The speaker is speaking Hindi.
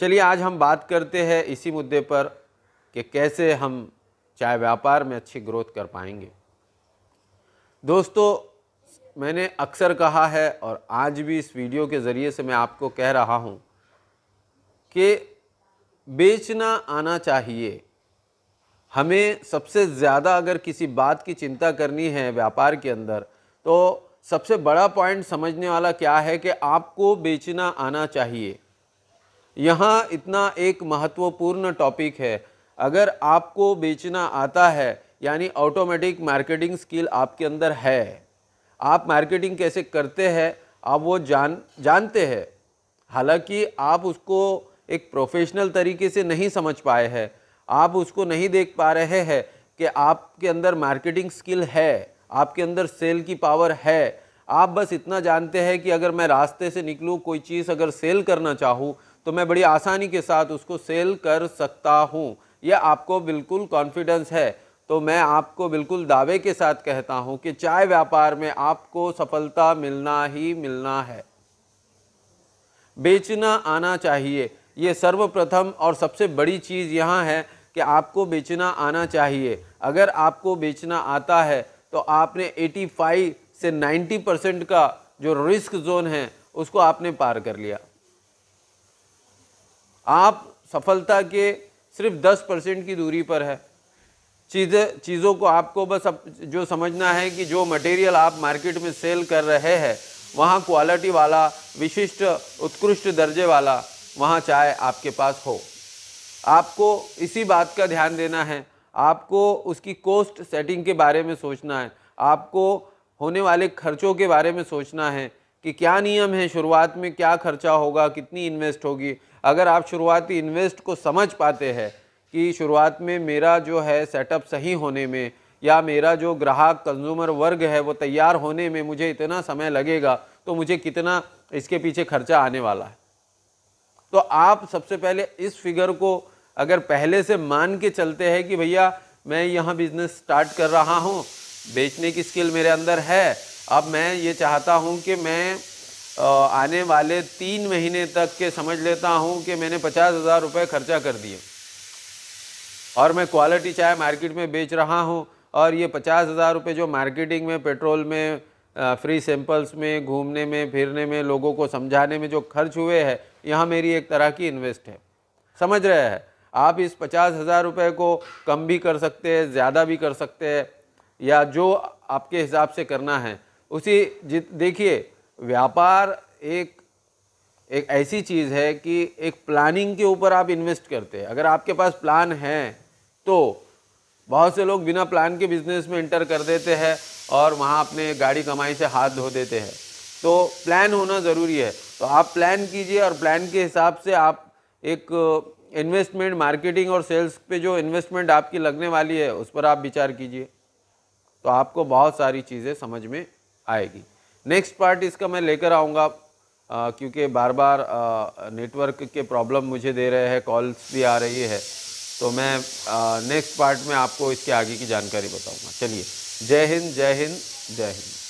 चलिए आज हम बात करते हैं इसी मुद्दे पर कि कैसे हम चाय व्यापार में अच्छी ग्रोथ कर पाएंगे दोस्तों मैंने अक्सर कहा है और आज भी इस वीडियो के ज़रिए से मैं आपको कह रहा हूँ कि बेचना आना चाहिए हमें सबसे ज़्यादा अगर किसी बात की चिंता करनी है व्यापार के अंदर तो सबसे बड़ा पॉइंट समझने वाला क्या है कि आपको बेचना आना चाहिए यहाँ इतना एक महत्वपूर्ण टॉपिक है अगर आपको बेचना आता है यानी ऑटोमेटिक मार्केटिंग स्किल आपके अंदर है आप मार्केटिंग कैसे करते हैं आप वो जान जानते हैं हालांकि आप उसको एक प्रोफेशनल तरीके से नहीं समझ पाए हैं आप उसको नहीं देख पा रहे हैं कि आपके अंदर मार्केटिंग स्किल है आपके अंदर सेल की पावर है आप बस इतना जानते हैं कि अगर मैं रास्ते से निकलूँ कोई चीज़ अगर सेल करना चाहूँ तो मैं बड़ी आसानी के साथ उसको सेल कर सकता हूँ यह आपको बिल्कुल कॉन्फिडेंस है तो मैं आपको बिल्कुल दावे के साथ कहता हूँ कि चाय व्यापार में आपको सफलता मिलना ही मिलना है बेचना आना चाहिए ये सर्वप्रथम और सबसे बड़ी चीज़ यहाँ है कि आपको बेचना आना चाहिए अगर आपको बेचना आता है तो आपने 85 से 90 परसेंट का जो रिस्क जोन है उसको आपने पार कर लिया आप सफलता के सिर्फ दस परसेंट की दूरी पर है चीज़ें चीज़ों को आपको बस अप, जो समझना है कि जो मटेरियल आप मार्केट में सेल कर रहे हैं वहाँ क्वालिटी वाला विशिष्ट उत्कृष्ट दर्जे वाला वहाँ चाय आपके पास हो आपको इसी बात का ध्यान देना है आपको उसकी कॉस्ट सेटिंग के बारे में सोचना है आपको होने वाले खर्चों के बारे में सोचना है कि क्या नियम है शुरुआत में क्या खर्चा होगा कितनी इन्वेस्ट होगी अगर आप शुरुआती इन्वेस्ट को समझ पाते हैं कि शुरुआत में मेरा जो है सेटअप सही होने में या मेरा जो ग्राहक कंज्यूमर वर्ग है वो तैयार होने में मुझे इतना समय लगेगा तो मुझे कितना इसके पीछे खर्चा आने वाला है तो आप सबसे पहले इस फिगर को अगर पहले से मान के चलते हैं कि भैया मैं यहाँ बिज़नेस स्टार्ट कर रहा हूँ बेचने की स्किल मेरे अंदर है अब मैं ये चाहता हूँ कि मैं आने वाले तीन महीने तक के समझ लेता हूँ कि मैंने पचास हज़ार रुपये खर्चा कर दिए और मैं क्वालिटी चाय मार्केट में बेच रहा हूँ और ये पचास हज़ार रुपये जो मार्केटिंग में पेट्रोल में फ्री सैम्पल्स में घूमने में फिरने में लोगों को समझाने में जो खर्च हुए हैं यहाँ मेरी एक तरह की इन्वेस्ट है समझ रहे हैं आप इस पचास हज़ार रुपये को कम भी कर सकते हैं ज़्यादा भी कर सकते हैं या जो आपके हिसाब से करना है उसी जित देखिए व्यापार एक एक ऐसी चीज़ है कि एक प्लानिंग के ऊपर आप इन्वेस्ट करते हैं अगर आपके पास प्लान है तो बहुत से लोग बिना प्लान के बिजनेस में इंटर कर देते हैं और वहाँ अपने गाड़ी कमाई से हाथ धो देते हैं तो प्लान होना ज़रूरी है तो आप प्लान कीजिए और प्लान के हिसाब से आप एक इन्वेस्टमेंट मार्केटिंग और सेल्स पे जो इन्वेस्टमेंट आपकी लगने वाली है उस पर आप विचार कीजिए तो आपको बहुत सारी चीज़ें समझ में आएगी नेक्स्ट पार्ट इसका मैं लेकर आऊँगा क्योंकि बार बार नेटवर्क के प्रॉब्लम मुझे दे रहे हैं कॉल्स भी आ रही है तो मैं नेक्स्ट पार्ट में आपको इसके आगे की जानकारी बताऊँगा चलिए जय हिंद जय हिंद जय हिंद